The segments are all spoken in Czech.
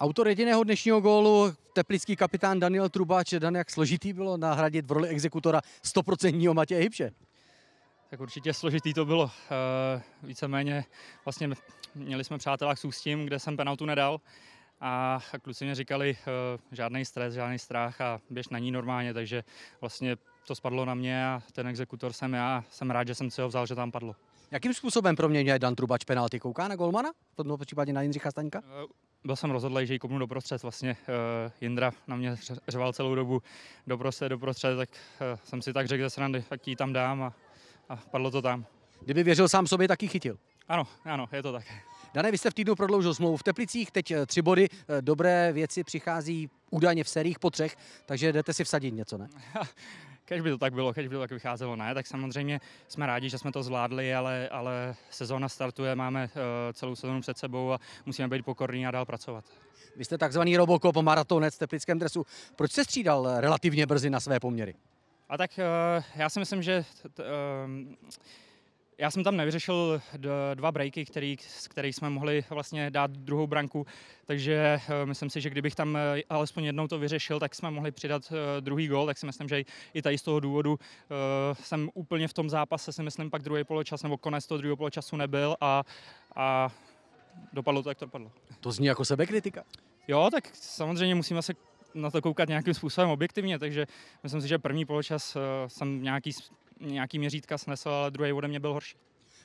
Autor jediného dnešního gólu, teplický kapitán Daniel Trubáč. Dan, jak složitý bylo nahradit v roli exekutora 100% Matěje Hybše? Tak určitě složitý to bylo. E, víceméně vlastně měli jsme přátelák s ústím, kde jsem penaltu nedal a kluci mě říkali e, eh, žádný stres, žádný strach a běž na ní normálně, takže vlastně to spadlo na mě a ten exekutor jsem já. Jsem rád, že jsem si ho vzal, že tam padlo. Jakým způsobem je Dan Trubač penalty? Kouká na Golmana? V tom případě na Jindřicha Staňka? E, byl jsem rozhodlý, že ji kopnu doprostřed. Vlastně uh, Jindra na mě řval celou dobu doprostřed, doprostřed, tak uh, jsem si tak řekl ze srandy, tak ji tam dám a, a padlo to tam. Kdyby věřil sám sobě, tak ji chytil. Ano, ano, je to tak. Dané, vy jste v týdnu prodloužil smlouvu v Teplicích, teď eh, tři body, dobré věci přichází údajně v sériích po třech, takže jdete si vsadit něco, ne? Kež by to tak bylo, když by to tak vycházelo, ne, tak samozřejmě jsme rádi, že jsme to zvládli, ale, ale sezóna startuje, máme eh, celou sezónu před sebou a musíme být pokorní a dál pracovat. Vy jste takzvaný Robokop, maratonec v teplickém dresu. Proč se střídal relativně brzy na své poměry? A tak eh, já si myslím, že t, t, eh, já jsem tam nevyřešil dva breaky, který, z kterých jsme mohli vlastně dát druhou branku, takže eh, myslím si, že kdybych tam eh, alespoň jednou to vyřešil, tak jsme mohli přidat eh, druhý gol, tak si myslím, že i tady z toho důvodu jsem úplně v tom zápase, si myslím, pak druhý poločas nebo konec toho druhého poločasu nebyl a, a dopadlo to, jak to dopadlo. To zní jako sebekritika. Jo, tak samozřejmě musíme se na to koukat nějakým způsobem objektivně, takže myslím si, že první poločas jsem nějaký nějaký měřítka snesl, ale druhý ode mě byl horší.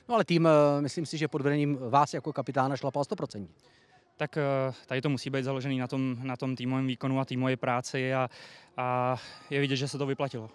No ale tým, eh, myslím si, že pod vedením vás jako kapitána šlapal 100%. Tak eh, tady to musí být založený na tom, na tom týmovém výkonu a týmové práci a, a je vidět, že se to vyplatilo.